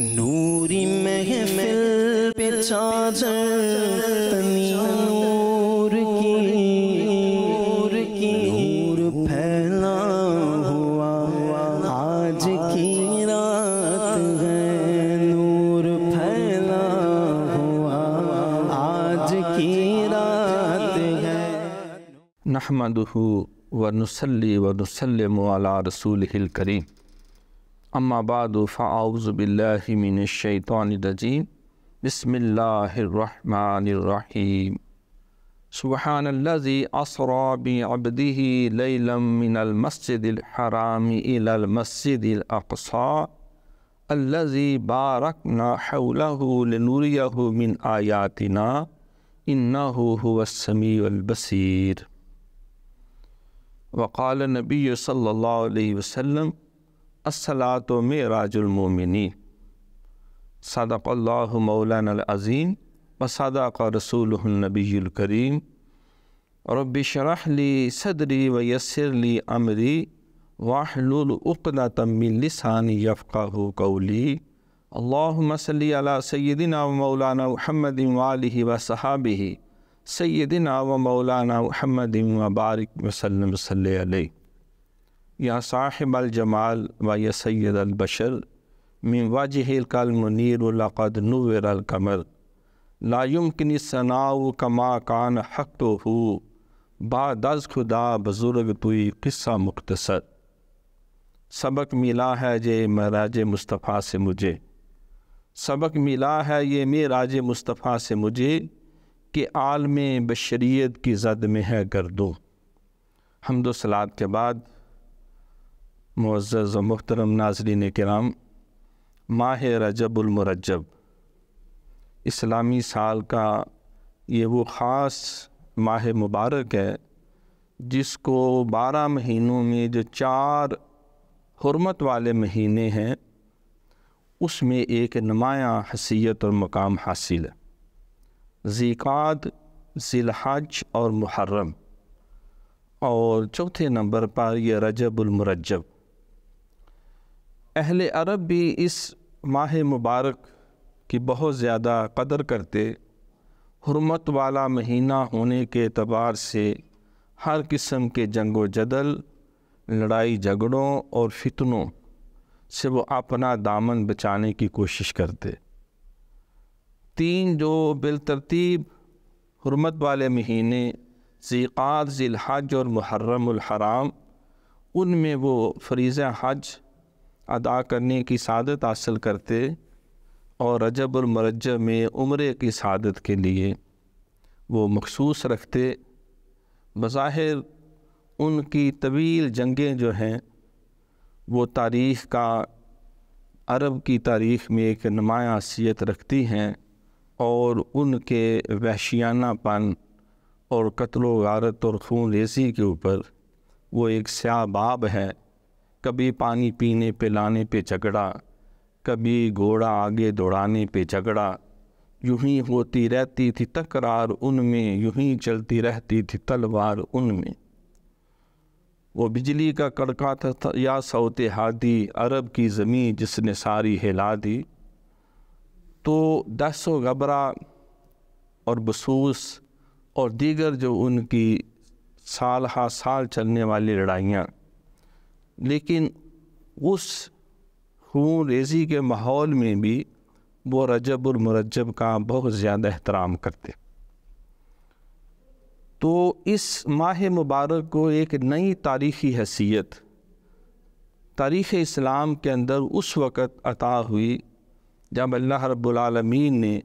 नूरी महफिल पे चादर तनी नूर की नूर की नूर फैला हुआ आज की रात है नूर फैला हुआ आज की रात है नहमदहू व नसली व नसलम अला रसूल करीम अम्माबादफ़ाउज़बिल्लिमिनशैतरजीम बसमीम सुबहानल्लि असराबी अबदी लमिनमसदराम इलमसदसा अल्लि बारकना हौलहूलनूरियहू मिन आयातिना इन्नाहूवसमीबसर वक़ाल नबी सल्ला वसम असलात में मेराजुलमोमिन सदक़ल्ला मौलानज़ीम व सदाक़ रसूलनबीकरीम रबशरहली सदरी व यसरली अमरी वाहलतमिलसान यफ़ा कौली अल्लामसल सैदिन मौलाना महमदिन वाल व सहाबी सैदिन व मौलाना महमद वबारक वसलम सल या साहिब अलजमाल व या अल बशर मिन वाजहल मुनीरक़द नवर अलकमर लायुम किन सनाउ कमा कान हक तो हो बादज खुदा बुज़ुर्ग तुई किस्सा मुख्तसर सबक मिला है जे महराज मुस्तफ़ा से मुझे सबक मिला है ये राज मुस्तफ़ा से मुझे कि आलम बशरीत की जद में है गर्दो हमदोसलाद के बाद मुआज़ व मुहतरम नाजरीन कराम माह रजबुलमरजब इस्लामी साल का ये वो ख़ास माह मुबारक है जिसको बारह महीनों में जो चार हरमत वाले महीने हैं उसमें एक नुमाया हसीियत और मकाम हासिल है ज़ीक़ात ज़िलहज और मुहर्रम और चौथे नंबर पर यह रजबुलमरजब अहल अरब भी इस माह मुबारक की बहुत ज़्यादा कदर करते हरमत वाला महीना होने के अतबार से हर किस्म के जंगो जदल लड़ाई झगड़ों और फितनों से वो अपना दामन बचाने की कोशिश करते तीन जो बिलतरतीब हरमत वाले महीने ज़ीक़ात ज़िलहज और मुहर्रम उल हराम उनमें वो फरीज़ हज अदा करने की सादत हासिल करते और रजब और मरजब में उम्र की सादत के लिए वो मखसूस रखते बज़ाहिर उनकी तवील जंगें जो हैं वो तारीख़ का अरब की तारीख़ में एक नुमाया हैसियत रखती हैं और उनके वहशियानापन और कत्ल वारत और खून रेजी के ऊपर वो एक स्याबाब है कभी पानी पीने पिलाने पे झगड़ा कभी घोड़ा आगे दौड़ाने पे झगड़ा यूं ही होती रहती थी तकरार उनमें यूं ही चलती रहती थी तलवार उनमें वो बिजली का था, था या सौते हादी अरब की ज़मीन जिसने सारी हिला दी तो दसों घबरा और बसूस और दीगर जो उनकी साल हा साल चलने वाली लड़ाइयाँ लेकिन उस खून रेजी के माहौल में भी वो रजब और मरजब का बहुत ज़्यादा एहतराम करते तो इस माह मुबारक को एक नई तारीख़ी हैसियत तारीख़ इस्लाम के अंदर उस वक़्त अता हुई जब अल्लाह रब्लमीन ने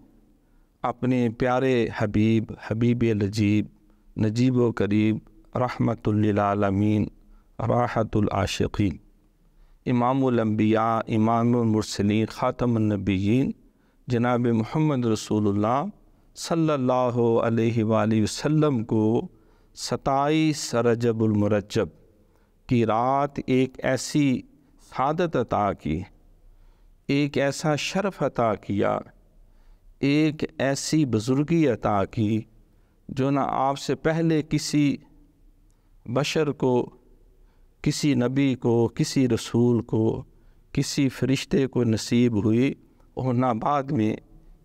अपने प्यारे हबीब हबीब लजीब नजीब व करीब रहमतमीन राहतुलआशिकीन इमामबिया इमामसलिन ख़ातमनबीन जनाब महमद रसूल सल्ला वसम को सताईस रजबुलमरजब की रात एक ऐसी शादत अता की एक ऐसा शरफ अता किया एक ऐसी बुज़ुर्गी अता की जो ना आपसे पहले किसी बशर को किसी नबी को किसी रसूल को किसी फरिश्ते को नसीब हुई और ना बाद में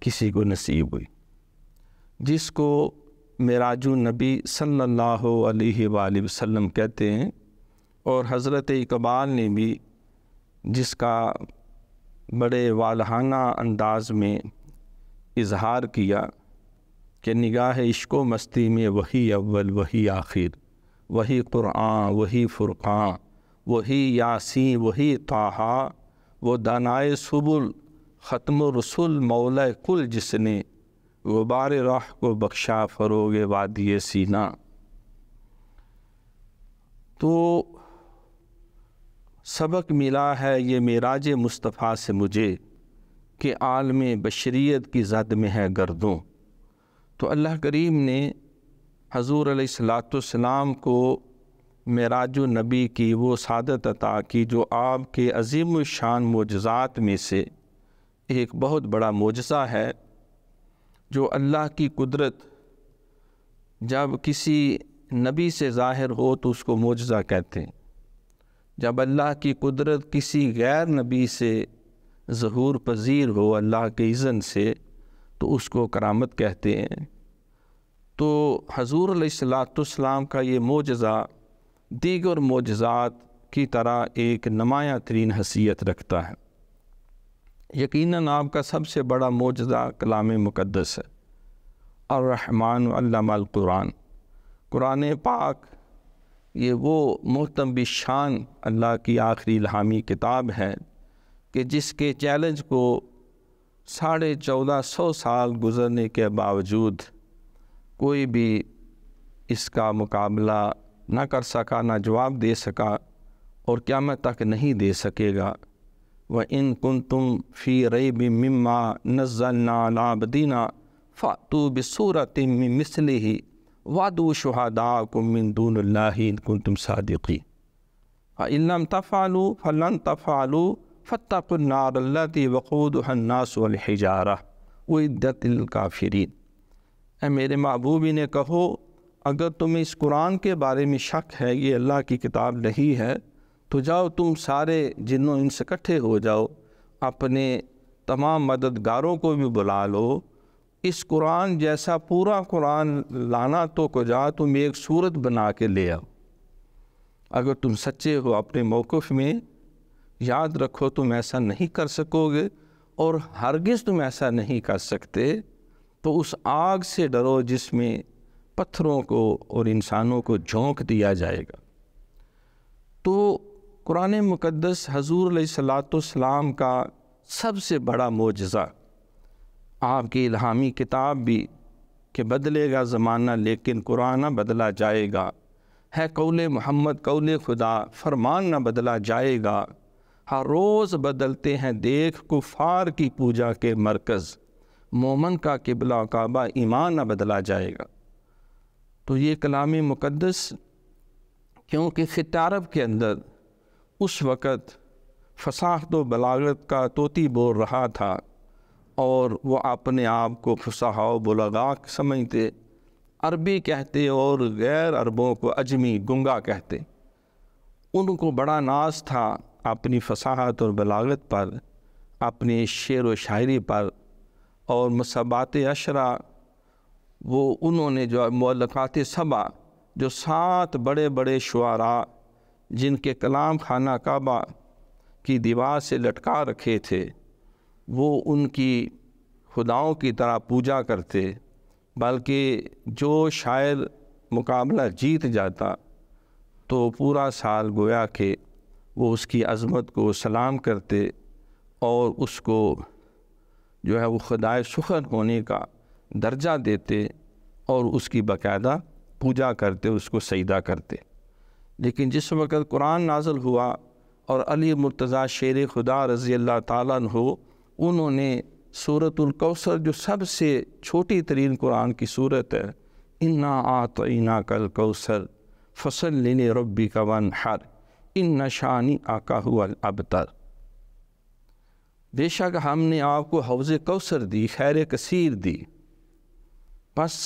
किसी को नसीब हुई जिसको मेराजु नबी सल्लल्लाहु अलैहि वसल्लम कहते हैं और हज़रत इकबाल ने भी जिसका बड़े वालहाना अंदाज में इजहार किया कि निगाह इश्को मस्ती में वही अव्वल वही आखिर वही कुरान वही फ़ुरक़ान वही यासी वही ताहा वो दानाए सुबुल ख़त्म रसुल मौल कुल जिसने गुबार राह को बख्शा फरोग वादिय सीना तो सबक मिला है ये मेराज मुस्तफ़ा से मुझे कि आलम बशरीत की जद में है गर्दों तो अल्लाह करीम ने हजूर सलाम को मराज नबी की वो सादत अता की जो आपके अजीम शान मोजात में से एक बहुत बड़ा मोजा है जो अल्लाह की कुदरत जब किसी नबी से ज़ाहिर हो तो उसको मोजा कहते हैं जब अल्लाह की कुदरत किसी गैर नबी से जहूर पजीर हो अल्लाह के इज़न से तो उसको करामत कहते हैं तो हजूर सलाम का ये मोजा दीगर मोजात की तरह एक नमाया तरीन हसीियत रखता है यकीनन आपका सबसे बड़ा मोजा कलाम मुक़दस है और रहमान कुरान कुरान पाक ये वो मोहतम शान अल्लाह की आखिरी लामी किताब है कि जिसके चैलेंज को साढ़े चौदह सौ साल गुज़रने के बावजूद कोई भी इसका मुकाबला ना कर सका ना जवाब दे सका और क्या मैं तक नहीं दे सकेगा व इन कुन तुम फ़ी रई बिम्मा नज़लनाबदीना फ़ातू बसूरत मिसल ही वादू शहादा कुन तुम सादिकी फ़ाम हाँ, तफ़ालू फ़लन तफ़ालू फ़तनारती वक़ूद हन्नासलहिजारा वदतिल काफ़िरीन ए मेरे महबूब ने कहो अगर तुम्हें इस कुरान के बारे में शक है ये अल्लाह की किताब नहीं है तो जाओ तुम सारे जिन्नों इनसे इकट्ठे हो जाओ अपने तमाम मददगारों को भी बुला लो इस कुरान जैसा पूरा कुरान लाना तो को जा तुम एक सूरत बना के ले आओ अगर तुम सच्चे हो अपने मौक़ में याद रखो तुम ऐसा नहीं कर सकोगे और हरगिज़ तुम ऐसा नहीं कर सकते तो उस आग से डरो जिसमें पत्थरों को और इंसानों को झोंक दिया जाएगा तो कुरान मुक़दस हजूर सलाम का सबसे बड़ा मोजज़ा आपकी इलामी किताब भी कि बदलेगा ज़माना लेकिन कुरान बदला जाएगा है कौल मोहम्मद कौल खुदा फरमान ना बदला जाएगा हर रोज़ बदलते हैं देख कुफार की पूजा के मरकज़ मोमन का किबला काबा ईमान ना बदला जाएगा तो ये कलाम मुकदस क्योंकि खितारब के अंदर उस वक़्त फसाहत व बलागत का तोती बोल रहा था और वो अपने आप को फसाहा बुलगाक समझते अरबी कहते और गैर अरबों को अजमी गुंगा कहते उनको बड़ा नाज था अपनी फसाहत और बलागत पर अपने शेर व शायरी पर और मसबात अशरा वो उन्होंने जो मौलक़ात सबा जो सात बड़े बड़े शुरा जिनके कलाम खाना काबा की दीवार से लटका रखे थे वो उनकी खुदाओं की तरह पूजा करते बल्कि जो शायर मुकाबला जीत जाता तो पूरा साल गोया के वो उसकी अज़मत को सलाम करते और उसको जो है वो खुदाए शुक्र होने का दर्जा देते और उसकी बाकायदा पूजा करते उसको सईदा करते लेकिन जिस वक़्त कुरान नाजल हुआ और अली मुर्तज़ा शेर खुदा रज़ी अल्लाह तु उन्होंने सूरतुल्कौसर जो सबसे छोटी तरीन कुरान की सूरत है इन्ना आतना कल कौसर फसल लेने रबी का वन हर इन शानी आका हुआ अबतर बेशक हमने आपको हौज कौसर दी खैर कसीर दी बस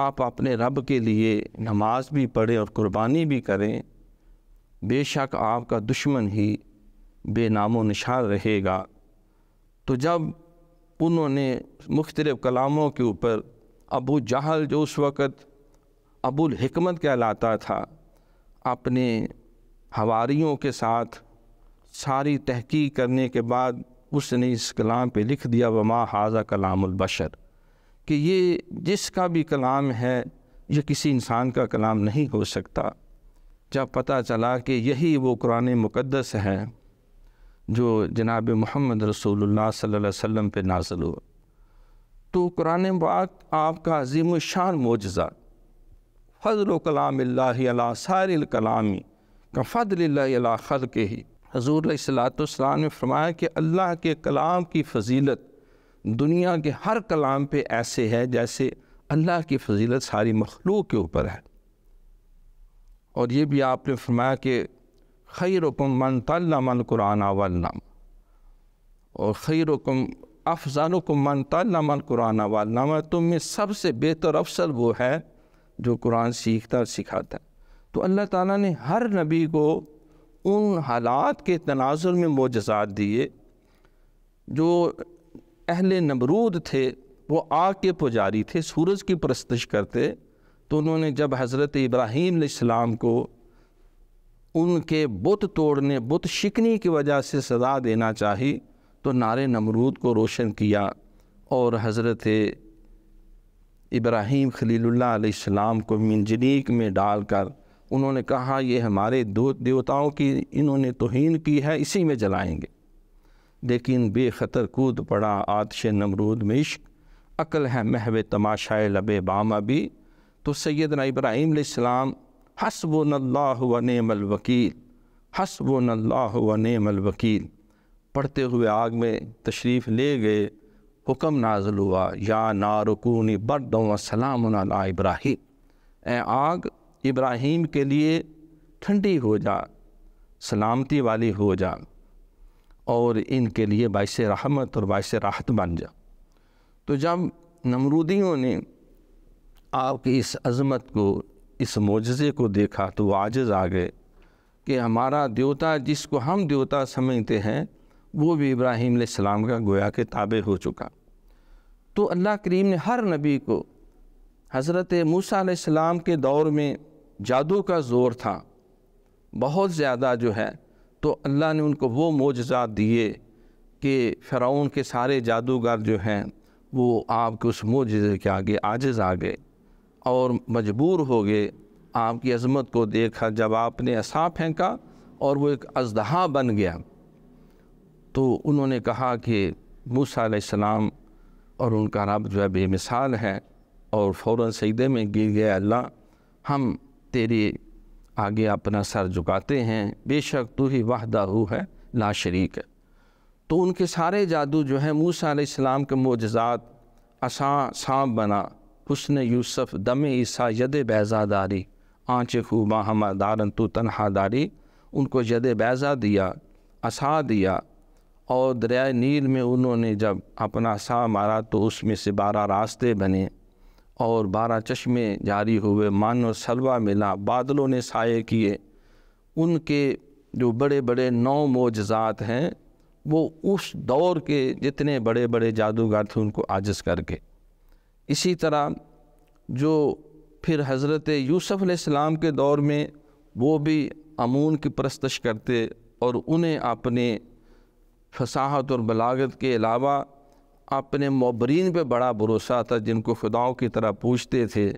आप अपने रब के लिए नमाज भी पढ़ें और कुर्बानी भी करें बेशक आपका दुश्मन ही बेनामो निशान रहेगा तो जब उन्होंने मुख्तलिफ़ कलामों के ऊपर अबू जहल जो उस वक़्त अबुल हिकमत कहलाता था अपने हवारीयों के साथ सारी तहकीक करने के बाद उसने इस कलाम पे लिख दिया वमा हाजा कलामुलबशर कि ये जिसका भी कलाम है ये किसी इंसान का कलाम नहीं हो सकता जब पता चला कि यही वो कुरान मुक़दस है जो जनाब मोहम्मद रसूलुल्लाह सल्लल्लाहु अलैहि वसल्लम पे नाजल हुआ तो कुरान पाक आपका अजीम शान मोजा फ़जल कलाम सारिल कलामी का फ़दल खल के ही हजूर सलातम ने फरमाया कि अल्लाह के कलाम की फजीलत दुनिया के हर कलाम पे ऐसे है जैसे अल्लाह की फजीलत सारी मखलूक के ऊपर है और ये भी आपने फरमाया कि रकम मन तल्लमल कुरान वल्लम और रकम अफजान मन तल्लमल कुरान वल्लम तुम में सबसे बेहतर अफसर वो है जो कुरान सीखता सिखाता है तो अल्लाह ताला ने हर नबी को उन हालात के तनाजुर में मोजात दिए जो अहल नमरूद थे वो आग के पुजारी थे सूरज की परस्तश करते तो उन्होंने जब हज़रत इब्राहीम इस्लाम को उनके बुत तोड़ने बुत शिकनी की वजह से सज़ा देना चाही तो नारे नमरूद को रोशन किया और हज़रत इब्राहीम खलील्लाम को मिनजनीक में डालकर उन्होंने कहा ये हमारे दो देवताओं की इन्होंने तोहन की है इसी में जलाएंगे लेकिन बेखतर कूद पड़ा आतश नमरूद में इश्क अकल है महव तमाशाए लब बामा भी तो सैद इब्राहीम सलाम हस व नल्ला वकील हस व नल्ला वकील पढ़ते हुए आग में तशरीफ़ ले गए हुक्म नाजल हुआ या नारकूनी बरदों व सलाम इब्राहिम ए आग इब्राहीम के लिए ठंडी हो जा सलामती वाली हो जा और इनके लिए बायस रहमत और बायस राहत बन जा तो जब नमरूदियों ने आपकी इस अज़मत को इस मोजे को देखा तो वो आजज़ आ गए कि हमारा देवता जिसको हम देवता समझते हैं वो भी इब्राहिम सलाम का गोया के ताबे हो चुका तो अल्लाह करीम ने हर नबी को हज़रत मूसा सलाम के दौर में जादू का ज़ोर था बहुत ज़्यादा जो है तो अल्लाह ने उनको वो मोजात दिए कि फ़िरौन के सारे जादूगर जो हैं वो आपके उस मोजे के आगे आजिज़ आ गए और मजबूर हो गए आपकी अजमत को देखा जब आपने असा फेंका और वो एक अजदहा बन गया तो उन्होंने कहा कि मूसा सलाम और उनका रब जो है बेमिसाल है और फ़ौर सईदे में गिर गया अल्लाह हम तेरे आगे अपना सर झुकाते हैं बेशक तू ही वाहदा हु है ला शरीक है तो उनके सारे जादू जो है मूसा इस्लाम के मोजात असा सांप बना उसने यूसफ़ दम ईसा यद दारी आँच खूबा हमा दारन तो दारी उनको यद बैज़ा दिया असा दिया और दरिया नील में उन्होंने जब अपना सा मारा तो उसमें से बारह रास्ते बने और बारह चश्मे जारी हुए मानो सलवा मिला बादलों ने साये किए उनके जो बड़े बड़े नौ मोजात हैं वो उस दौर के जितने बड़े बड़े जादूगर थे उनको आजज करके इसी तरह जो फिर हज़रत यूसुफ़ अलैहिस्सलाम के दौर में वो भी अमून की प्रस्तश करते और उन्हें अपने फसाहत और बलागत के अलावा अपने मबरीन पे बड़ा भरोसा था जिनको खुदाओं की तरह पूछते थे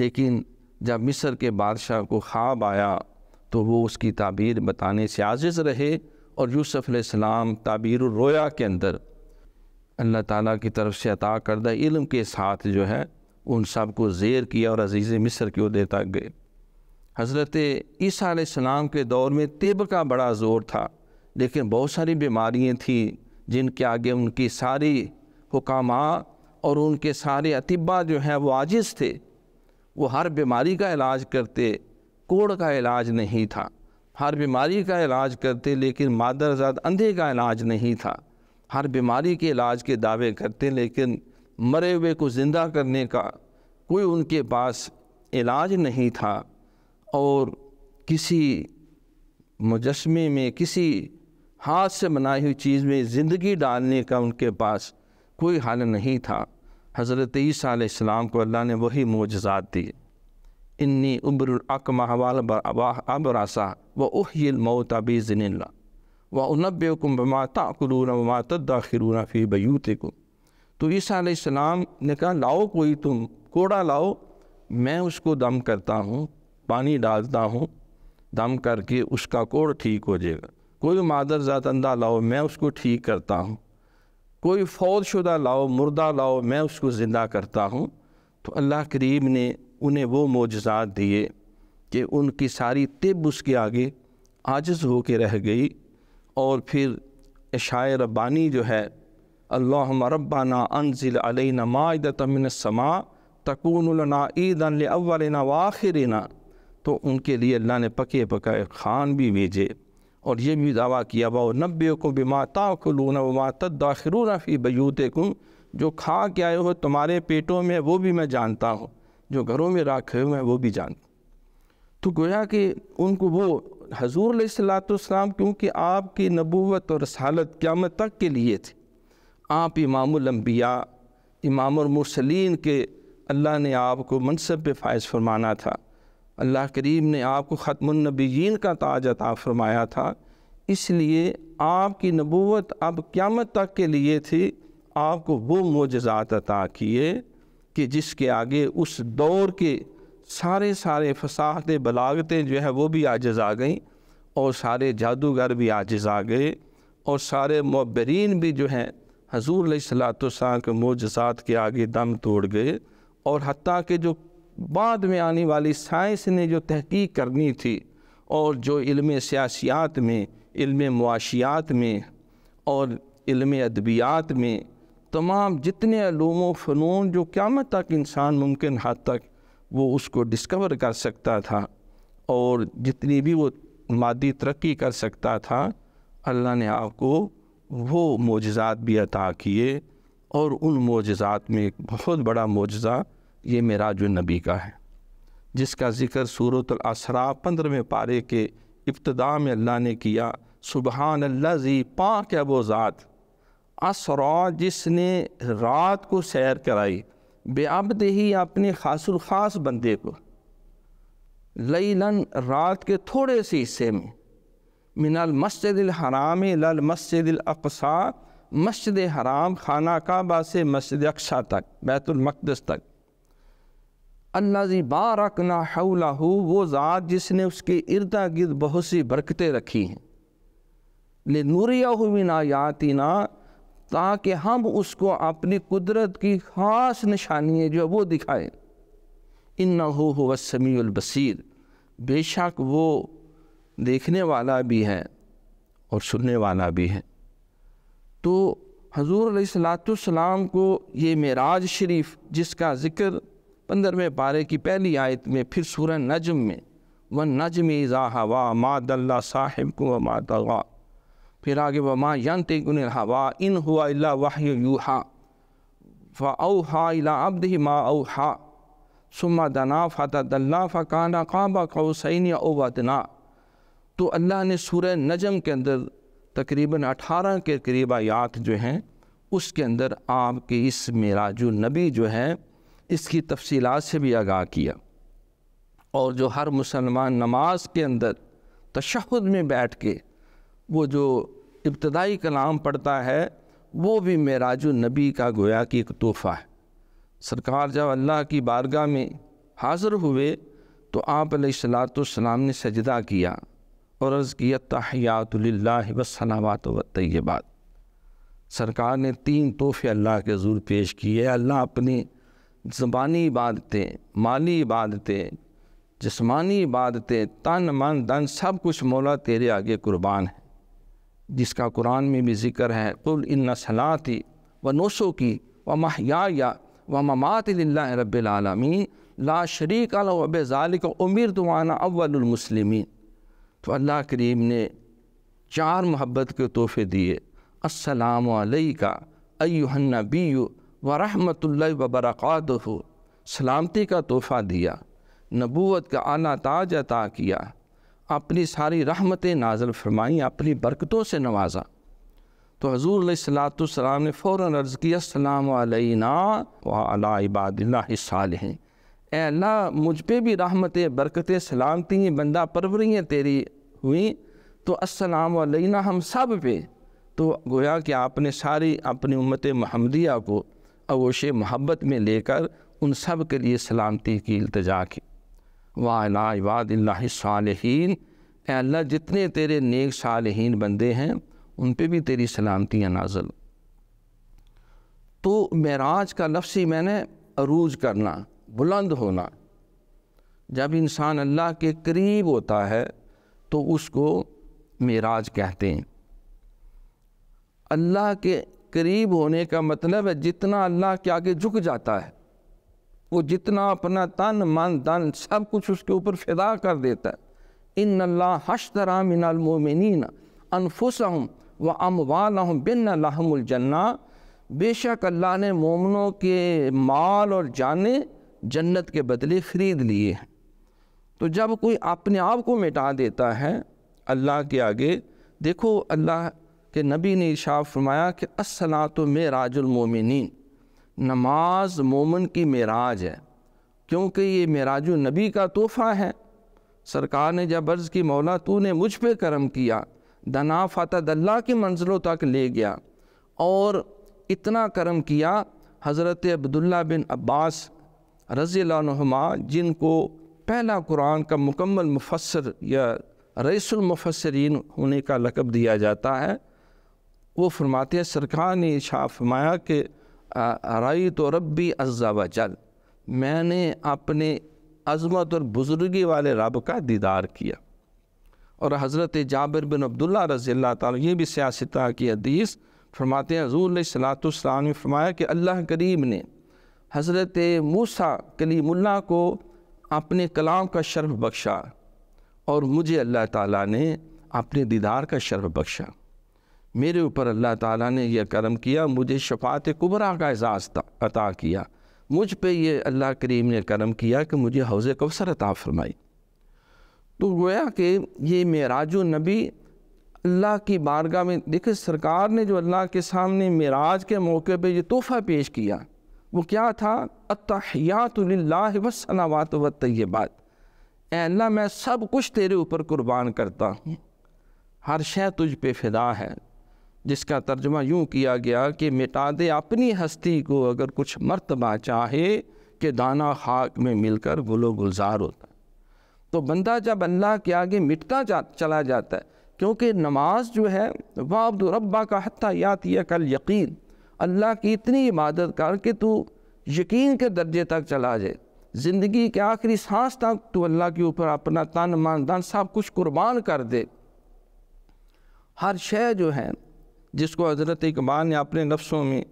लेकिन जब मिस्र के बादशाह को ख्वाब आया तो वो उसकी ताबीर बताने से आजिज़ रहे और यूसुफ़ सलाम ताबीर रोया के अंदर अल्लाह ताला की तरफ से अता करदा इल्म के साथ जो है उन सब को ज़ेर किया और अजीज़ मिस्र क्यों देता तक गए हज़रत ईसा सलाम के दौर में तिब का बड़ा ज़ोर था लेकिन बहुत सारी बीमारियाँ थीं जिनके आगे उनकी सारी हुकामा और उनके सारे अतिबा जो हैं वो आजिज़ थे वो हर बीमारी का इलाज करते कोड़ का इलाज नहीं था हर बीमारी का इलाज करते लेकिन मादरजात अंधे का इलाज नहीं था हर बीमारी के इलाज के दावे करते लेकिन मरे हुए को ज़िंदा करने का कोई उनके पास इलाज नहीं था और किसी मुजस्मे में किसी हाथ से बनाई हुई चीज़ में ज़िंदगी डालने का उनके पास कोई हाल नहीं था हज़रत ईसीम को अल्लाह ने वही मोजात दिए इन्नी उब्रक महवाल अबरासा व उहल मऊत बिजनिल्ला व उनबुम माता ताकुलून वमा तदाखिरून फ़ी को तो ईसीम ने कहा लाओ कोई तुम कोड़ा लाओ मैं उसको दम करता हूँ पानी डालता हूँ दम करके उसका कोड़ ठीक हो जाएगा कोई मादर ज़ात अंदा लाओ मैं उसको ठीक करता हूँ कोई फौज शुदा लाओ मुर्दा लाओ मैं उसको ज़िंदा करता हूँ तो अल्लाह करीम ने उन्हें वो मोजात दिए कि उनकी सारी तिब उसके आगे आजज़ हो के रह गई और फिर शायर रब्बानी जो है अल्लाह रब्बाना अनजिल समा मादतमिनसमा ईद ईदन अवलना ना तो उनके लिए अल्लाह ने पके पकाए खान भी भेजे और ये भी दावा किया वाओ नब्बे को माता को लूना वमात दाखिर फ़ी बयूते जो खा के आए हो तुम्हारे पेटों में वो भी मैं जानता हूँ जो घरों में रखे हुए हैं वो भी जानता तो गोया कि उनको वो हजूर सलाम क्योंकि आपकी नबूत और क्या क़्यामत तक के लिए थी आप इमामबिया इमाम के अल्लाह ने आपको मनसब पे फायज़ फरमाना था अल्लाह करीम ने आपको ख़त्मनबीन का ताज अता फ़रमाया था इसलिए आपकी नबूत अब क़्यामत तक के लिए थी आपको वो मोजात अता किए कि जिसके आगे उस दौर के सारे सारे फसाहत बलागतें जो है वो भी आजज़ आ गईं और सारे जादूगर भी आजज़ आ गए और सारे मबरीन भी जो हैं हजूर सलात के मोजात के आगे दम तोड़ गए और हती के जो बाद में आने वाली साइंस ने जो तहकीक करनी थी और जो इल्म सियासियात में इल्म मुआशियात में और इल्म अदबियात में तमाम जितने आलूम फ़नून जो क्या तक इंसान मुमकिन हद तक वो उसको डिस्कवर कर सकता था और जितनी भी वो मादी तरक्की कर सकता था अल्लाह ने आपको वो मोजात भी अता किए और उन मोजात में एक बहुत बड़ा मोजा ये मेराज नबी का है जिसका ज़िक्र असरा पंद्रहवें पारे के इब्तदा में अल्लाह ने किया सुबहान अल्ला जी के अबो ज़ात असरा जिसने रात को सैर कराई बेअबद ही अपने खासुल ख़ास बंदे को लईलन रात के थोड़े से हिस्से में मिनल मस्जिद हराम लल मस्जिद अकसा मस्जिद हराम खाना काबा से मस्जिद अक्सा तक बैतुलमक़दस तक अल्लाजी बारक ना हौला वो ज़ात जिसने उसके इर्दा गिर्द बहुत सी बरकतें रखी हैं ले नूरिया हुई ना ना ताकि हम उसको अपनी कुदरत की ख़ास निशानियाँ जो है वो दिखाएँ इन हो वसमीबसर बेशक वो देखने वाला भी है और सुनने वाला भी है तो हजूर सलाम को ये मेराज शरीफ जिसका ज़िक्र पंद्रहवें पारे की पहली आयत में फिर सूरह नजम में व नजम इज़ा हवा मा दल्ला साहिब को मा दवा फिर आगे व माँ यंत हवा इन हुआ इला वाह यूहा औ हा इला दि मा औ हा सुमा दना फ़तल्ला फ़काना काबा सैन या ओवतना तो अल्लाह ने सूर नजम के अंदर तकरीबन अठारह के करीब आयात जो हैं उसके अंदर आपके इस मेरा जो नबी जो है इसकी तफसीलात से भी आगाह किया और जो हर मुसलमान नमाज के अंदर तशद में बैठ के वो जो इब्तदाई कलाम पढ़ता है वो भी मेराज नबी का गोया कि एक तोहफ़ा है सरकार जब अल्लाह की बारगाह में हाज़िर हुए तो आप सलाम ने सजदा किया और अर्ज़ किया तहयातल्ला वसलावत तयबात सरकार ने तीन तोहफ़े अल्लाह के जूर पेश किए अल्लाह अपनी ज़बानी इबादतें माली इबादतें जिसमानी इबादतें तन मन धन सब कुछ मौला तेरे आगे कुर्बान है जिसका कुरान में भी जिक्र है कुल इन सलाती व नोशो की व महया व ममात रबालमीन ला शरीक अलब ज़ालिक उमिर दुआना अव्वलमसलिमिन तो अल्लाह करीम ने चार मोहब्बत के तोहफ़े दिए अस्सलाम का अयुहन्नबी वरहमतुल्ल वबरक़ात हो सलामती का तोहफ़ा दिया नबूत का आला ताज अता किया अपनी सारी रहमतें नाजल फरमाईं अपनी बरकतों से नवाजा तो हजूर सलाम ने फ़ौर अर्ज़ किया सलामना वालबादिल्लासाल ए अल्लाह मुझ पर भी रहमतें बरकतें सलामती बंदा परवरियाँ तेरी हुई तो असलना हम सब पे तो गोया कि आपने सारी अपनी उम्मत महमदिया को अवोश मोहब्बत में लेकर उन सब के लिए सलामती की अल्तजा की वालाबादिल्लासालहीन अल्लाह जितने तेरे नेक सालहीन बंदे हैं उन पर भी तेरी सलामतियाँ नाजल तो मराज का लफ्स ही मैंने अरूज करना बुलंद होना जब इंसान अल्लाह के करीब होता है तो उसको मेराज कहते हैं अल्लाह के करीब होने का मतलब है जितना अल्लाह के आगे झुक जाता है वो जितना अपना तन मन धन सब कुछ उसके ऊपर फिदा कर देता है इन अल्लाह हशतरा मिनमोमिन अनफुस व अमवाल बिन अल्लाहमजन्ना बेशक अल्लाह ने मोमनों के माल और जाने जन्नत के बदले ख़रीद लिए हैं तो जब कोई अपने आप को मिटा देता है अल्लाह के आगे देखो अल्लाह कि नबी ने इशा फरमाया कि असला तो मराजुलमोमिन नमाज मोमन की मराज है क्योंकि ये मराज नबी का तोहफ़ा है सरकार ने जब अर्ज़ की मौला तू ने मुझ पर करम किया दना फ़ातल्ला की मंजिलों तक ले गया और इतना करम किया हज़रत अब्दुल्ला बिन अब्बास रजी नुमा जिनको पहला कुरान का मुकम्मल मुफसर या रईसुलमफसरीन होने का लकब दिया जाता है वो फरमाते हैं सरकार ने इशा फरमाया कि रई तो रबी अज्जा वजल मैंने अपने अजमत और बुज़ुर्गी वाले रब का दीदार किया और हज़रत जाबिर बिन अब्दुल्ला रज़ी ते भी सियासता की हदीस फरमाते हैं हजूल सलातम ने फरमाया कि अल्लाह करीब ने हज़रत मूसा कलीमुल्ला को अपने कलाम का शर्फ बख्शा और मुझे अल्लाह ताला ने अपने दीदार का शर्फ बख्शा मेरे ऊपर अल्लाह ताला ने यह करम किया मुझे शफात कुबरा का एजाज़ अता किया मुझ पे ये अल्लाह करीम ने करम किया कि मुझे हौज़ कौसर अता फरमाई तो गोया कि ये मेराज नबी अल्लाह की बारगाह में देखे सरकार ने जो अल्लाह के सामने मराज के मौके पर यह तोहफ़ा पेश किया वो क्या था अतहयातल्ला वसनावात व तयबात अल्लाह मैं सब कुछ तेरे ऊपर कुर्बान करता हूँ हर शह तुझ पे फिदा है जिसका तर्जमा यूँ किया गया कि मिटा दे अपनी हस्ती को अगर कुछ मरतबा चाहे कि दाना खाक में मिलकर गुलो गुलजार होता है तो बंदा जब अल्लाह के आगे मिटता जा चला जाता है क्योंकि नमाज जो है वह अब्दुलरबा का हत्या याद या कल यकीन अल्लाह की इतनी इबादत कर के तू यकीन के दर्जे तक चला जाए ज़िंदगी के आखिरी सांस तक तू अल्लाह के ऊपर अपना तन मान दान सब कुछ कुर्बान कर दे हर शय जो है जिसको हज़रत इकबाल ने अपने लफ्सों में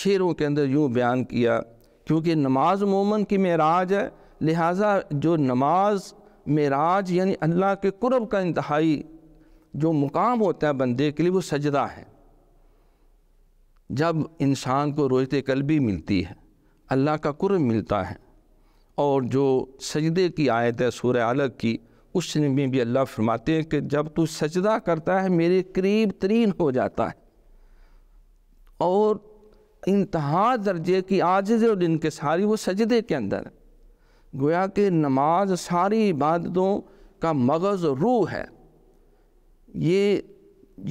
शेरों के अंदर यूँ बयान किया क्योंकि नमाज मोमन की मराज है लिहाजा जो नमाज मराज यानी अल्लाह के कुरब का इंतहाई जो मुकाम होता है बंदे के लिए वो सजदा है जब इंसान को रोजत कलबी मिलती है अल्लाह का कुरब मिलता है और जो सजदे की आयत है सूर्य अलग की उस में भी अल्लाह फरमाते हैं कि जब तू सजदा करता है मेरे करीब तरीन हो जाता है और इंतहा दर्जे की आजिज़ और सारी वो सजदे के अंदर गोया कि नमाज सारी इबादतों का मगज़ रूह है ये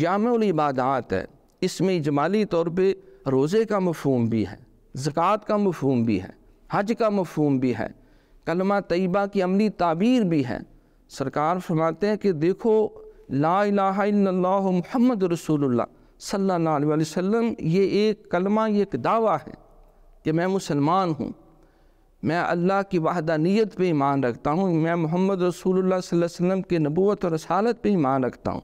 जाम इबादात है इसमें जमाली तौर पर रोज़े का मफहम भी है ज़क़़त का मफहम भी है हज का मफहम भी है कलमा तयबा की अमली ताबीर भी है सरकार फरमाते हैं कि देखो ला मोहम्मद रसूलुल्लाह सल्लल्लाहु अलैहि वसल्लम ये एक कलमा ये एक दावा है कि मैं मुसलमान हूँ मैं अल्लाह की वाहदानियत पे ईमान रखता हूँ मैं मोहम्मद रसूलुल्लाह सल्लल्लाहु अलैहि वसल्लम के नबूवत और रसालत पे ईमान रखता हूँ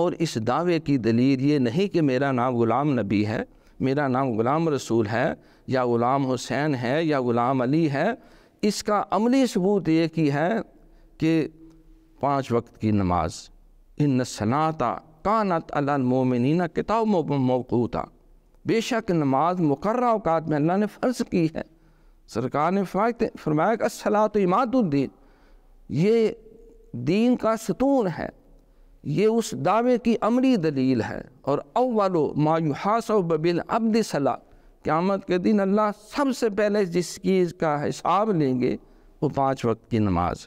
और इस दावे की दलील ये नहीं कि मेरा नाम ग़ुलाम नबी है मेरा नाम ग़ुलाम रसूल है या ग़ुलाम हुसैन है या ग़ुलाम अली है इसका अमली सबूत ये कि है कि पाँच वक्त की नमाज इन सनाता कानत अलमोमिन किताब था बेशक नमाज मुकर अवकात में अल्लाह ने फ़र्ज की है सरकार ने फरमाया कि तो इमादुद्दीन ये दीन का सतून है ये उस दावे की अमरी दलील है और अव्वल मायूहास बबिल अब्द सला क़्यामत के दिन अल्लाह सबसे पहले जिस चीज़ का हिसाब लेंगे वो पाँच वक्त की नमाज़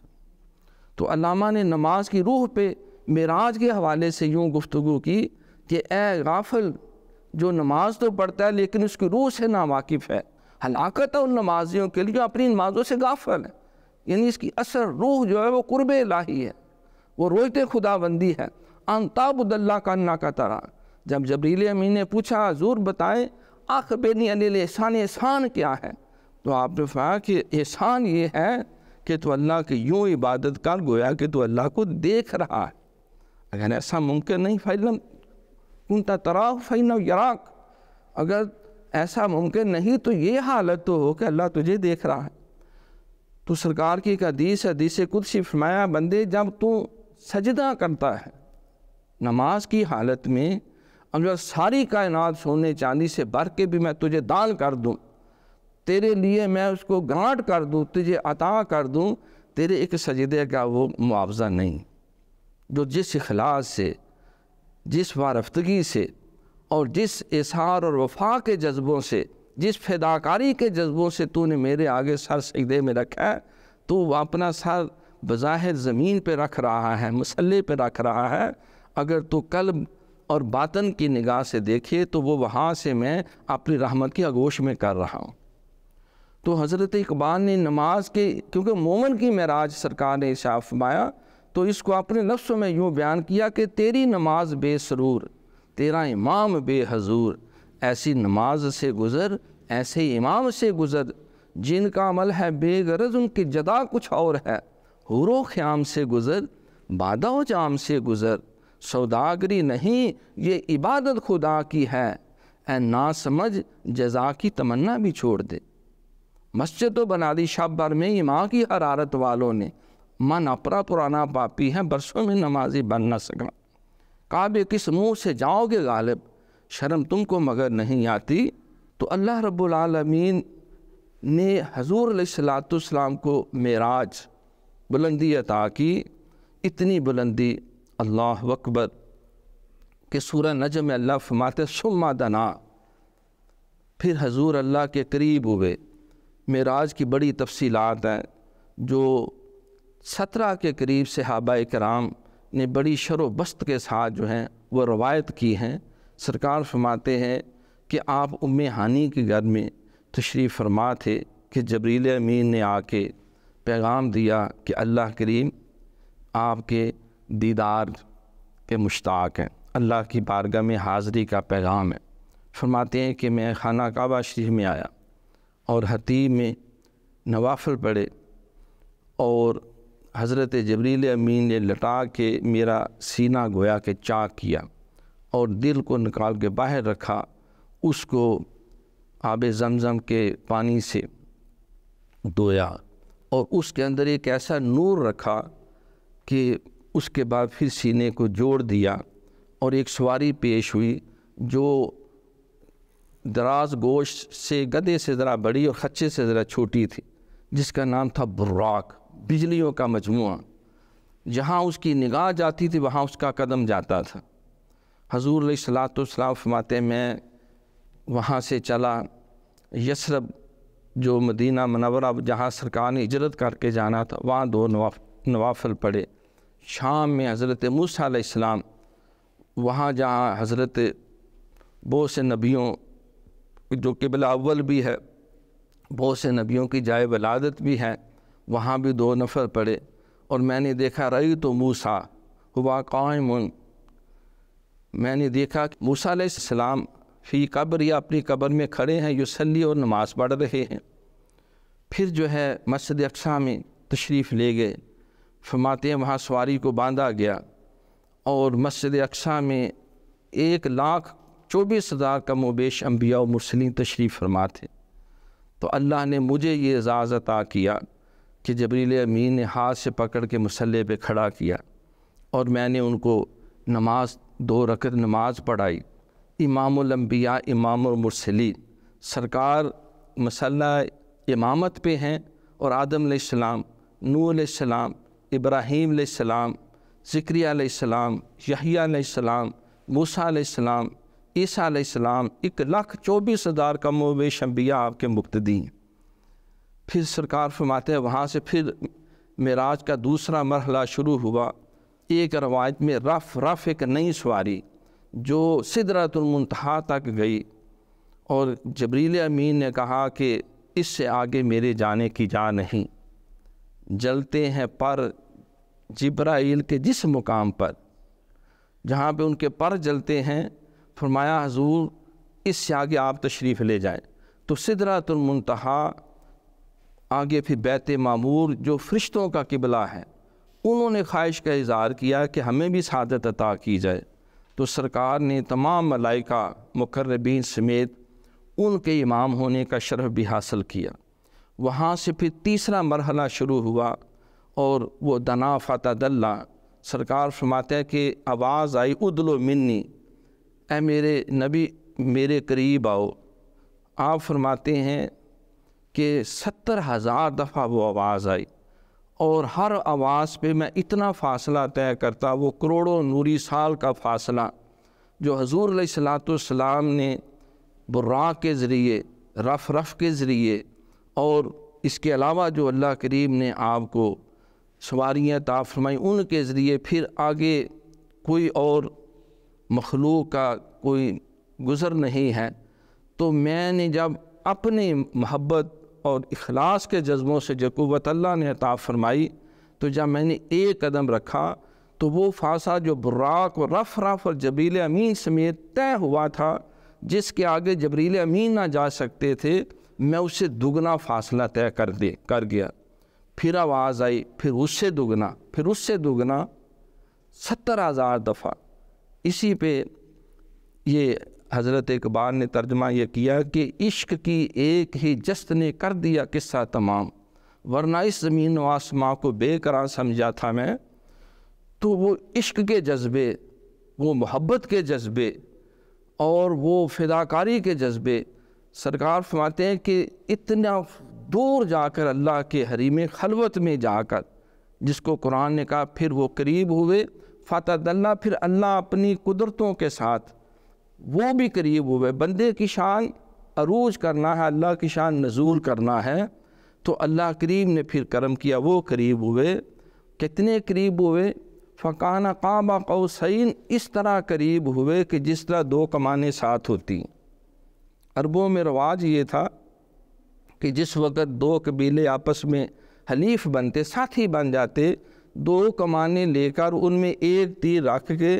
तो अलामा ने नमाज की रूह पे मराज के हवाले से यूँ गुफ्तु की कि ए गाफिल जो नमाज तो पढ़ता है लेकिन उसकी रूह से नावाकिफ़ है हलाकत है उन नमाजियों के लिए जो अपनी नमाजों से गाफल है यानी इसकी असर रूह जो है वो कुरब लाही है वो रोहित खुदाबंदी है अनताबुल्ला का ना का तरह जब जबरील अमीन ने पूछा हजूर बताएं आख बेनी अनिल एहसान एहसान क्या है तो आपने फाया कि एहसान ये है कि तू अल्लाह की यूँ इबादत कर गोया कि तू अल्लाह को देख रहा है अगर ऐसा मुमकिन नहीं फैलम उनता तराक फ़ैन यराक अगर ऐसा मुमकिन नहीं तो ये हालत तो हो कि अल्लाह तुझे देख रहा है तो सरकार की एक हदीस हदीस कुछ फरमाया बंदे जब तू सजदा करता है नमाज की हालत में अगर सारी कायनात सोने चांदी से भर के भी मैं तुझे दान कर दूँ तेरे लिए मैं उसको गांठ कर दूँ तुझे अता कर दूँ तेरे एक सजदे का वो मुआवजा नहीं जो जिस अखलास से जिस वारफ्तगी से और जिस इशार और वफा के जज्बों से जिस फिदाकारी के जज्बों से तूने मेरे आगे सर सजदे में रखा है तो वह अपना सर बज़ाहिर ज़मीन पर रख रहा है मसल्ले पर रख रहा है अगर तू कल और बातन की निगाह से देखे तो वो वहाँ से मैं अपनी रहमत की आगोश में कर रहा हूँ तो हज़रत इकबाल ने नमाज के क्योंकि मोमन की महराज सरकार ने इशाफ माया तो इसको अपने लफ्सों में यूँ बयान किया कि तेरी नमाज बेसरूर तेरा इमाम बेहजूर ऐसी नमाज से गुज़र ऐसे इमाम से गुज़र जिनका अमल है बेगरज उनकी जदा कुछ और है हुरो ख़्याम से गुज़र बादा जाम से गुज़र सौदागरी नहीं ये इबादत खुदा की है ए ना समझ जजा की तमन्ना भी छोड़ दे मस्जिद तो बना दी शब भर में माँ की हरारत वालों ने मन अपरा पुराना पापी है बरसों में नमाजी बन ना सकना काबे किस मुँह से जाओगे गालिब शर्म तुमको मगर नहीं आती तो अल्लाह रबालमीन ने हजूर सलातम को मेराज बुलंदी अता की इतनी बुलंदी अल्लाह अकबर के सूर नजम अल्लाह फमाते सुम्मा दना फिर हजूर अल्लाह के करीब हुए मेराज की बड़ी तफसीलात हैं जो सत्रह के करीब सहाबा कराम ने बड़ी शरोबस्त के साथ जो हैं वह रवायत की हैं सरकार फरमाते हैं कि आप उम हानी के घर में तशरी फरमा थे कि जबरील अमीन ने आके पैगाम दिया कि अल्लाह करीम आपके दीदार के मुश्ताक हैं अल्लाह की बारगाह में हाज़री का पैगाम है फरमाते हैं कि मैं खाना काबा शरीफ में आया और हतीब में नवाफल पढ़े और हज़रत जबरील अमीन ने लटा के मेरा सीना गोया के चाक किया और दिल को निकाल के बाहर रखा उसको आब जमज़म के पानी से धोया और उसके अंदर एक ऐसा नूर रखा कि उसके बाद फिर सीने को जोड़ दिया और एक सवारी पेश हुई जो दराज गोश्त से गधे से ज़रा बड़ी और खच्चे से ज़रा छोटी थी जिसका नाम था बुराक बिजलियों का मजमू जहाँ उसकी निगाह जाती थी वहाँ उसका कदम जाता था हजूर सलातम फमाते मैं वहाँ से चला यसरब जो मदीना मनवरा जहाँ सरकार ने इजरत करके जाना था वहाँ दो नवाफ नवाफल पड़े शाम में हज़रत मूसा वहाँ जहाँ हज़रत बहुत से नबियों जो कि बिलावल भी है बहुत से नबियों की जाए वलादत भी है वहाँ भी दो नफर पड़े और मैंने देखा रई तो मूसा हुआ कायम मैंने देखा कि मूसा सलाम फ़ी कब्र या अपनी कब्र में खड़े हैं युसली और नमाज़ पढ़ रहे हैं फिर जो है मस्जिद अक्सा में तशरीफ़ ले गए फरमाते हैं वहाँ सवारी को बांधा गया और मस्जिद अक्सा में एक लाख चौबीस हज़ार कम वेश अम्बिया मुसलिन तशरीफ़ फरमा थे तो अल्लाह ने मुझे ये एजाज़ अता किया कि जबरील अमीन ने हाथ से पकड़ के मसल्ले पे खड़ा किया और मैंने उनको नमाज दो रकत नमाज पढ़ाई इमामबिया इमाम मुरसलिन सरकार मसल्ला इमामत पे हैं और आदम आदम नूसम इब्राहीम सलाम ज़िक्रिया सलाम यहिया सलाम मूसा सलाम ईसा आलाम एक लाख चौबीस हज़ार का मोबे शम्बिया आपके मुक्त दी फिर सरकार फरमाते हैं वहाँ से फिर मराज का दूसरा मरहला शुरू हुआ एक रवायत में रफ़ रफ़ एक नई सवारी जो सिदरतुलमतहा तक गई और जबरील अमीन ने कहा कि इससे आगे मेरे जाने की जा नहीं जलते हैं पर जब्राइल के जिस मुकाम पर जहाँ पे उनके पर जलते हैं फरमाया हजूर इससे आगे आप तशरीफ़ ले जाए तो सिदरातुलमतहा आगे फिर बैत मामूर जो फरिश्तों का किबला है उन्होंने ख्वाहिश का इजहार किया कि हमें भी सदत अता की जाए तो सरकार ने तमाम मलाइका मुकर्रबीन समेत उनके इमाम होने का शरफ भी हासिल किया वहाँ से फिर तीसरा मरहला शुरू हुआ और वो दना फ़तः दल्ला सरकार फरमाते कि आवाज़ आई उदलो मिन्नी ए मेरे नबी मेरे करीब आओ आप फरमाते हैं कि सत्तर हज़ार दफ़ा वो आवाज़ आई और हर आवाज़ पे मैं इतना फ़ासला तय करता वो करोड़ों नूरी साल का फ़ासला जो हजूर सलाम ने बुर्रा के ज़रिए रफ़ रफ़ के ज़रिए और इसके अलावा जो अल्लाह करीब ने आपको सवारियाँ ताफ़रमाई उनके ज़रिए फिर आगे कोई और मखलूक का कोई गुज़र नहीं है तो मैंने जब अपनी महब्बत और अखलास के जज्बों से जो कुत अल्लाह ने अता फरमाई तो जब मैंने एक कदम रखा तो वो फासा जो बुराक और रफ़ रफ़ और जबरील अमीन समेत तय हुआ था जिसके आगे जबरील अमीन ना जा सकते थे मैं उससे दुगना फासला तय कर दे कर गया फिर आवाज़ आई फिर उससे दुगना फिर उससे दुगना सत्तर हज़ार दफ़ा इसी पे ये हज़रत इकबाल ने तर्जमा यह किया कि इश्क की एक ही जस्त ने कर दिया किस्सा तमाम वरना इस ज़मीन व आसमां को बेकरार समझा था मैं तो वो इश्क के जज्बे वो मोहब्बत के जज्बे और वो फिदाकारी के जज्बे सरकार फरमाते हैं कि इतना दूर जाकर अल्लाह के हरीम खलवत में जाकर जिसको कुरान ने कहा फिर वो करीब हुए फ़ातः फिर अल्लाह अपनी कुदरतों के साथ वो भी करीब हुए बंदे की शान अरूज करना है अल्लाह की शान नजूर करना है तो अल्लाह करीब ने फिर करम किया वो करीब हुए कितने करीब हुए फ़काना काबा कौसैन इस तरह करीब हुए कि जिस तरह दो कमाने साथ होती अरबों में रवाज ये था कि जिस वक़्त दो कबीले आपस में हलीफ बनते साथी बन जाते दो कमाने लेकर उनमें एक तीर रख के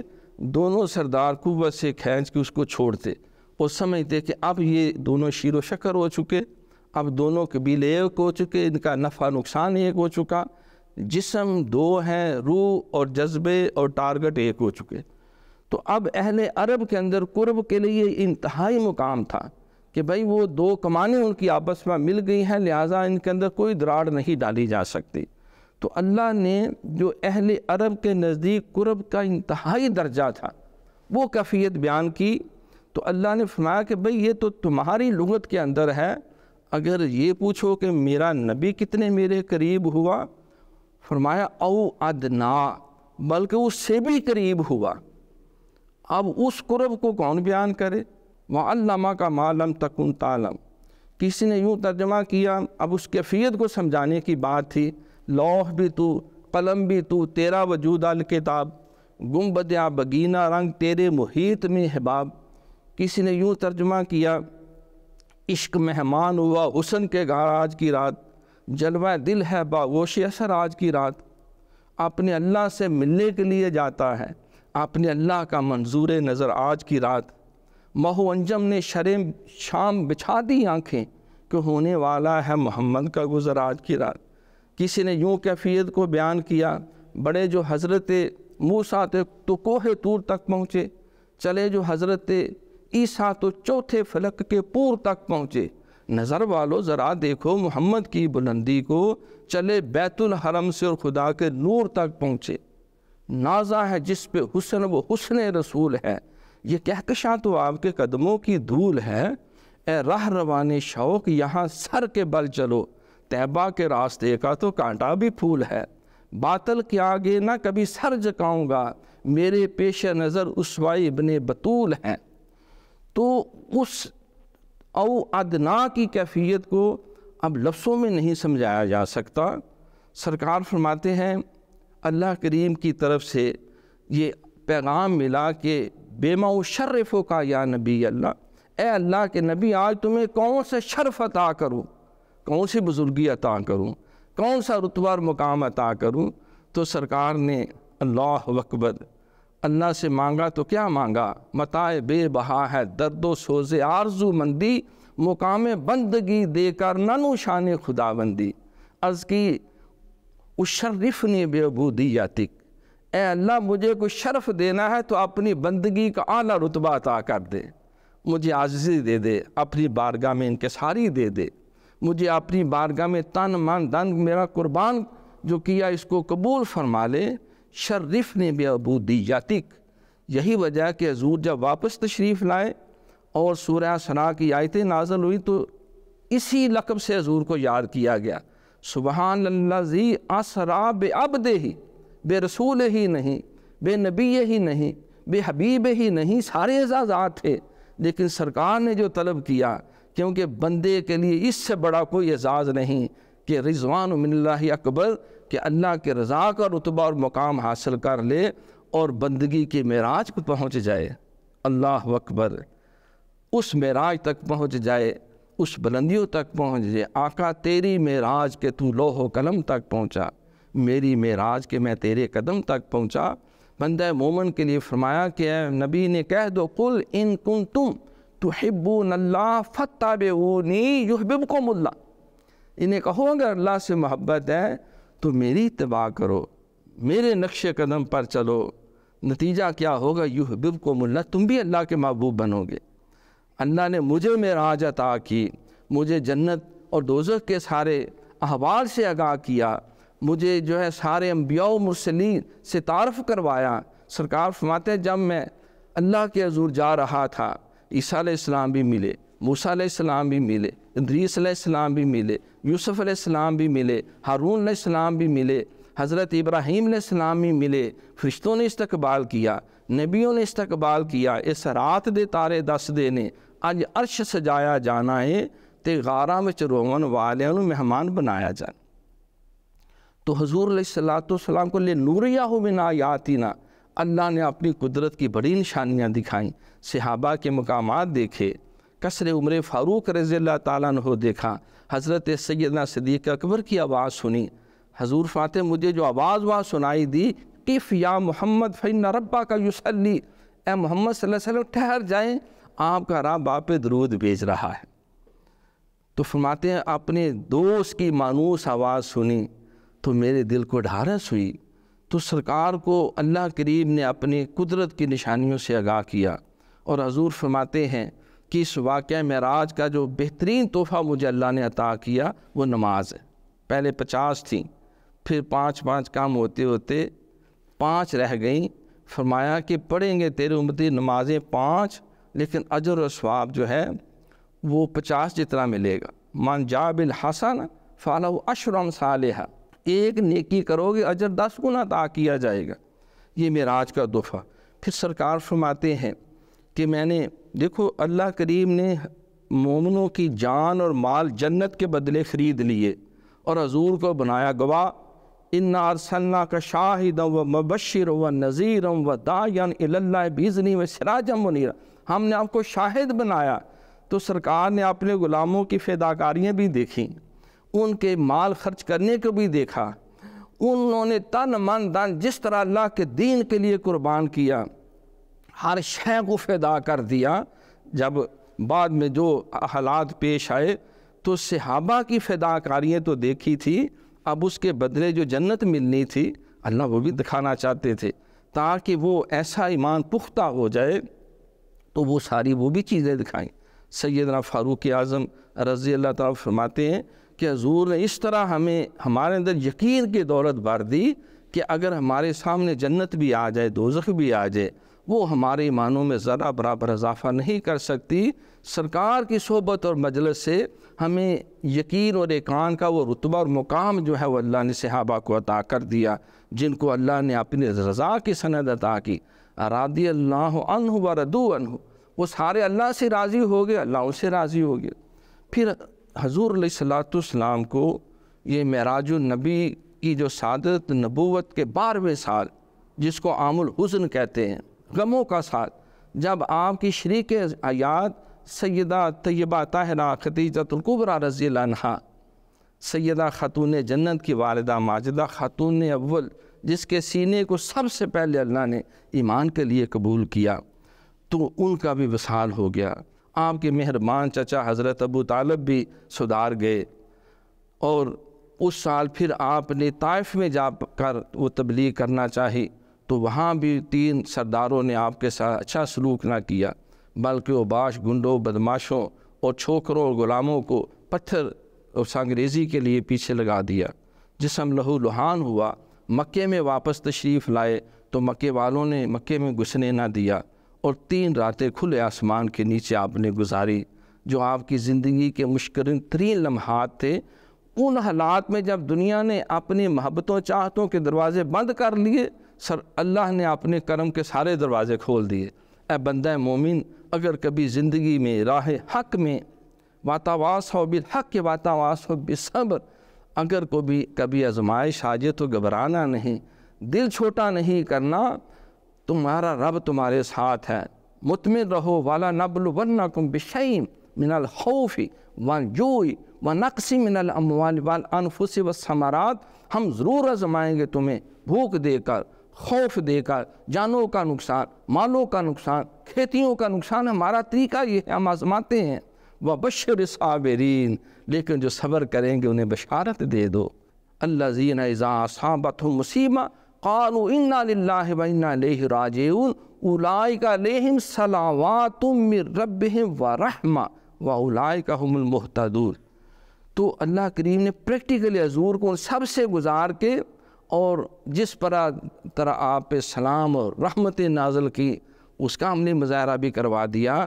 दोनों सरदार कुत से खींच के उसको छोड़ते और समझते कि अब ये दोनों शीर शक्कर हो चुके अब दोनों कबीले एक हो चुके इनका नफ़ा नुकसान एक हो चुका जिसम दो हैं रूह और जज्बे और टारगेट एक हो चुके तो अब अहल अरब के अंदर कुर्ब के लिए इंतहाई मुकाम था कि भाई वो दो कमाने उनकी आपस में मिल गई हैं लिहाजा इनके अंदर कोई दराड़ नहीं डाली जा सकती तो अल्लाह ने जो अहल अरब के नज़दीक कुरब का इंतहाई दर्जा था वो कैफियत बयान की तो अल्लाह ने फरमाया कि भाई ये तो तुम्हारी लुगत के अंदर है अगर ये पूछो कि मेरा नबी कितने मेरे करीब हुआ फरमाया औ अदना बल्कि उससे भी करीब हुआ अब उस कुरब को कौन बयान करे वल्लमा का मालम तकन तालम किसी ने यूँ तर्जमा किया अब उस कैफियत को समझाने की बात थी लौह भी तू कलम भी तू तेरा वजूद अल किताब गुम्बद बगीना रंग तेरे मुहित में हबाब किसी ने यूँ तर्जमा किया इश्क मेहमान हुआ हुसन के घर आज की रात जलवा दिल है बागोश असर आज की रात अपने अल्लाह से मिलने के लिए जाता है अपने अल्लाह का मंजूर नज़र आज की रात महु अंजम ने शरे शाम बिछा दी आँखें कि होने वाला है मोहम्मद का गुज़र आज की रात किसी ने यूँ कैफियत को बयान किया बड़े जो हज़रत मूसा थे तो कोहे तूर तक पहुँचे चले जो हज़रत ईसा तो चौथे फलक के पूर तक पहुँचे नज़र वालो ज़रा देखो मोहम्मद की बुलंदी को चले बैतुल हरम से और खुदा के नूर तक पहुँचे नाजा है जिस पे हुसन व हुसन रसूल है ये कहकशां तो आपके कदमों की धूल है ए राह रवान शौक़ यहाँ सर के बल चलो तैबा के रास्ते का तो कांटा भी फूल है बातल के आगे ना कभी सर झुकाऊँगा मेरे पेश नज़र उसवाई बने बतूल हैं तो उस और अदना की कैफियत को अब लफ्सों में नहीं समझाया जा सकता सरकार फरमाते हैं अल्लाह करीम की तरफ से ये पैगाम मिला कि बेमाऊ शर्रफ़ो का या नबी अल्लाह ए अल्लाह के नबी आज तुम्हें कौन से शर्फ अता करूँ कौन सी बुज़ुर्गी अता करूँ कौन सा रुतबार मुकाम अता करूँ तो सरकार ने अल्लाह वकबर अल्लाह से मांगा तो क्या मांगा मताए बेबहा है दर्द सोजे आरजू मंदी मुकाम बंदगी देकर ननु शान खुदाबंदी अर्ज़ की उशर्रफ़ ने तिक ए अल्लाह मुझे कुछ शर्फ देना है तो अपनी बंदगी का आला रुतबा अता कर दे मुझे आजजी दे दे अपनी बारगाह में सारी दे दे मुझे अपनी बारगाह में तन मन धन मेरा कुर्बान जो किया इसको कबूल फरमा ले शर्रिफ ने अबू दी जातिक यही वजह कि हजूर जब वापस तशरीफ़ लाए और सूर्य सना की आयतें नाजल हुई तो इसी लकब से हजूर को याद किया गया सुबहान जी असरा बे दे ही बे रसूल ही नहीं बे नबी ही नहीं बे हबीब ही नहीं सारे एजाजात थे लेकिन सरकार ने जो तलब किया क्योंकि बंदे के लिए इससे बड़ा कोई एजाज़ नहीं कि रिजवान मिल्ला अकबर कि अल्लाह के रज़ा का रुतबा और मकाम हासिल कर ले और बंदगी की मराज को पहुँच जाए अल्लाह अकबर उस मराज तक पहुँच जाए उस बुलंदियों तक पहुँच जाए आका तेरी मराज के तू लोहो कलम तक पहुँचा मेरी मराज के मैं तेरे कदम तक पहुँचा बंद मोमन के लिए फरमाया कि नबी ने कह दो कुल इन कुन तुम बिब को मुल्ला इन्हें कहो अगर अल्लाह से मोहब्बत है तो मेरी तबाह करो मेरे नक्श कदम पर चलो नतीजा क्या होगा बिब को मुल्ला तुम भी अल्लाह के महबूब बनोगे अल्लाह ने मुझे मेरा अता की मुझे जन्नत और दोजक के सारे अहवाल से आगाह किया मुझे जो है सारे अम्बिया मुसली से तारफ़ करवाया सरकार फमाते जब मैं अल्लाह के हजूर जा रहा था ईसा आसमाम भी मिले मूसा आसमाम भी मिले इंद्रीसम भी मिले यूसुफ़ आसमाम भी मिले हारून आसमाम भी मिले हज़रत इब्राहिम सलाम भी मिले फरिश्तों ने इस्तकबाल किया नबियों ने इस्तकबाल किया इस रात दे तारे दस देने अज अर्श सजाया जाना है तो गारा में रोवन वालों मेहमान बनाया जाए तो हजूर तो सलाम को ले नूरिया हो बिना ही ना अल्लाह ने अपनी कुदरत की बड़ी निशानियाँ दिखाई सिहाबा के मकाम देखे कसर उम्र फ़ारूक रज़ी तु देखा हज़रत सैदना सदीक अकबर की आवाज़ सुनी हजूर फाते मुझे जो आवाज़ वहाँ सुनाई दी किफ़ या मोहम्मद फ़ैन रब्बा का युसली ए मोहम्मद वसल्लम ठहर जाए आपका रब आप दरूद भेज रहा है तो फरमाते हैं अपने दोस्त की मानूस आवाज़ सुनी तो मेरे दिल को ढारस हुई तो सरकार को अल्लाह करीब ने अपनी कुदरत की निशानियों से आगाह किया और हजूर फरमाते हैं कि इस वाक़ मराज का जो बेहतरीन तोहफ़ा मुझे अल्लाह ने अता किया वो नमाज है पहले पचास थी फिर पाँच पाँच काम होते होते पाँच रह गई फरमाया कि पढ़ेंगे तेरे उम्मती नमाजें पाँच लेकिन अजर और स्वाब जो है वो पचास जितना मिलेगा मान जाबिल हसन फ़ाला अशरम साल एक नेकी करोगे अजर दस गुना अदा तो किया जाएगा ये मेराज का तोहफ़ा फिर सरकार फरमाते हैं कि मैंने देखो अल्लाह करीम ने मोमनों की जान और माल जन्नत के बदले ख़रीद लिए और हजूर को बनाया गवाह इन अरसल्ला का शाहिद व मबशर व नज़ीर व दायन बिजनी व सराजम मुनीरा हमने आपको शाहिद बनाया तो सरकार ने अपने ग़ुलामों की फ़ैदाकारियाँ भी देखी उनके माल खर्च करने को भी देखा उन्होंने तन मन धन जिस तरह अल्लाह के दीन के लिए कुर्बान किया हर शह को फिदा कर दिया जब बाद में जो हालात पेश आए तो सहाबा की फिदाकारियाँ तो देखी थी अब उसके बदले जो जन्नत मिलनी थी अल्लाह वो भी दिखाना चाहते थे ताकि वो ऐसा ईमान पुख्ता हो जाए तो वो सारी वो भी चीज़ें दिखाएँ सैदना फ़ारूक आज़म रज़ी अल्लाह तरमाते फरमाते हैं कि हजूर ने इस तरह हमें हमारे अंदर यकीन की दौलत बार दी कि अगर हमारे सामने जन्नत भी आ जाए दोजख भी आ जाए वो हमारे ईमानों में ज़रा बराबर इजाफा नहीं कर सकती सरकार की सोबत और मजलस से हमें यकीन और एकान का वो रुतबा और मुकाम जो है वो अल्लाह ने सहाबा को अता कर दिया जिनको अल्लाह ने अपनी रज़ा की सनद अता की रादी अल्लाह अनहु व रदू अनहु वो सारे अल्लाह से राज़ी हो गए अल्लाह उससे राज़ी हो गए फिर हजूर सलाम को ये महराज नबी की जो सादत नबूत के बारहवें साल जिसको आमुल हुसन कहते हैं गमों का साथ जब आपकी शरीक आयात सैदा तयबा ताहरा खतीजतुल्कुबरा रज़ी सैदा ख़ातून जन्नत की वालदा माजदा ख़ातून अव्वल जिसके सीने को सबसे पहले अल्लाह ने ईमान के लिए कबूल किया तो उनका भी वसाल हो गया आपके मेहरबान चचा हज़रत अबू तालब भी सुधार गए और उस साल फिर आपने ताइफ में जाकर वो तबलीग करना चाही तो वहाँ भी तीन सरदारों ने आपके साथ अच्छा सलूक ना किया बल्कि वो बाश गुंडों बदमाशों और छोकरों और ग़ुलामों को पत्थर और सांग्रेज़ी के लिए पीछे लगा दिया जिसम लहू लुहान हुआ मक्के में वापस तशरीफ़ लाए तो मक्के वालों ने मक्के में घुसने ना दिया और तीन रातें खुले आसमान के नीचे आपने गुजारी जो आपकी ज़िंदगी के मुश्किल तरीन लम्हात थे उन हालात में जब दुनिया ने अपनी महब्बतों चाहतों के दरवाज़े बंद कर लिए सर अल्लाह ने अपने कर्म के सारे दरवाज़े खोल दिए ए बंद मोमिन अगर कभी ज़िंदगी में राह हक में वातावास हो बिल हक के वातावास हो बेसब्र अगर को भी कभी आजमाइश आ जाए तो घबराना नहीं दिल छोटा नहीं करना तुम्हारा रब तुम्हारे साथ है मुतमिन रहो वाला नबल वरना कुम बिशीम मिनल खौफी व जोई व नक्सी मिनल अमवाल वाल अनफुस व समारात हम ज़रूर आज़माएंगे तुम्हें भूख देकर खौफ देकर जानों का नुकसान मालों का नुकसान खेतियों का नुकसान हमारा तरीका ये है हम आजमाते हैं व बशर साबरीन लेकिन जो सब्र करेंगे उन्हें बशारत दे दो जीना इज़ा साबत मुसीबा क़ालू इन्ना लाही राजन उलाई रब व रहमा व उलाई का हमलमहतदूर तो अल्लाह करीम ने प्रैक्टिकली हजूर को उन सब से गुजार के और जिस पर तरह आप सलाम और रहमत नाजल की उसका हमने मुजाहरा भी करवा दिया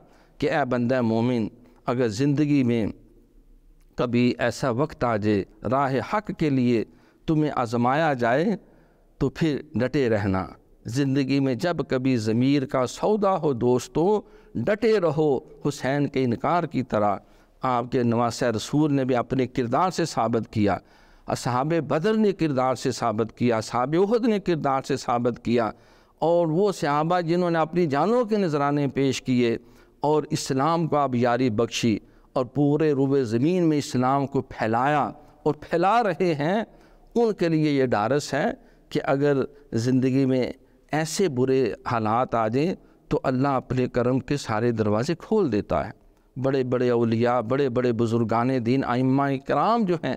कि ए बंद मोमिन अगर ज़िंदगी में कभी ऐसा वक्त आ जाए राह हक के लिए तुम्हें आजमाया जाए तो फिर डटे रहना ज़िंदगी में जब कभी ज़मीर का सौदा हो दोस्तों डटे रहो हुसैन के इनकार की तरह आपके नवास रसूल ने भी अपने किरदार से साबित किया असहाब बदर ने किरदार से साबित किया साहब उहद ने किरदार से साबित किया और वो सहाबा जिन्होंने अपनी जानों के नजराने पेश किए और इस्लाम को आप यारी बख्शी और पूरे रूब ज़मीन में इस्लाम को फैलाया और फैला रहे हैं उनके लिए ये डारस है कि अगर ज़िंदगी में ऐसे बुरे हालात आ जाएँ तो अल्लाह अपने करम के सारे दरवाज़े खोल देता है बड़े बड़े अलिया बड़े बड़े बुज़ुर्गान दीन आइम्मा कराम जो हैं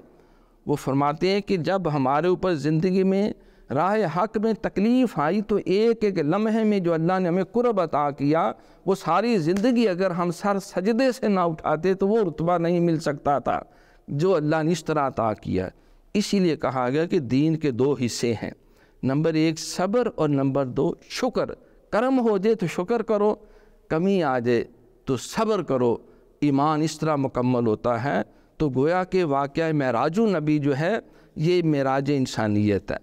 वो फरमाते हैं कि जब हमारे ऊपर ज़िंदगी में राह हक में तकलीफ़ आई तो एक एक लम्हे में जो अल्लाह ने हमें कुरब अता किया वो सारी ज़िंदगी अगर हम सर सजदे से ना उठाते तो वो रुतबा नहीं मिल सकता था जो अल्लाह ने इस तरह अता किया इसीलिए कहा गया कि दीन के दो हिस्से हैं नंबर एक सब्र और नंबर दो शुक्र कर्म हो जाए तो शुक्र करो कमी आ जाए तो सब्र करो ईमान इस तरह मुकम्मल होता है तो गोया के वाक़ मराज नबी जो है ये मराज इंसानियत है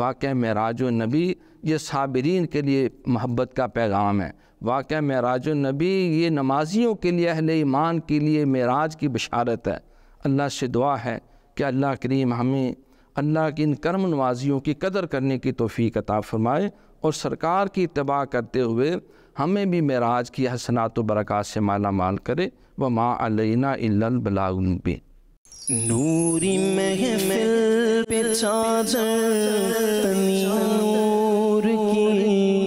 वाक़ मराज नबी ये साबरीन के लिए महब्बत का पैगाम है वाक़ मराज नबी ये नमाजियों के लिए अहल ईमान के लिए मराज की बशारत है अल्लाह से दुआ है कि अल्लाह करीम हमें अल्लाह की इन कर्म नवाजियों की कदर करने की तोफ़ी अता फ़रमाए और सरकार की तबाह करते हुए हमें भी मराज की हसनात बरक़ात से माला माल करे व माँ अलना बलाबी नूरी महफिल पे नूर की